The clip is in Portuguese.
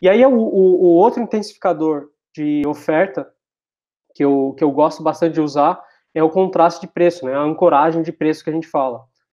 E aí é o, o, o outro intensificador de oferta que eu, que eu gosto bastante de usar é o contraste de preço, né? a ancoragem de preço que a gente fala.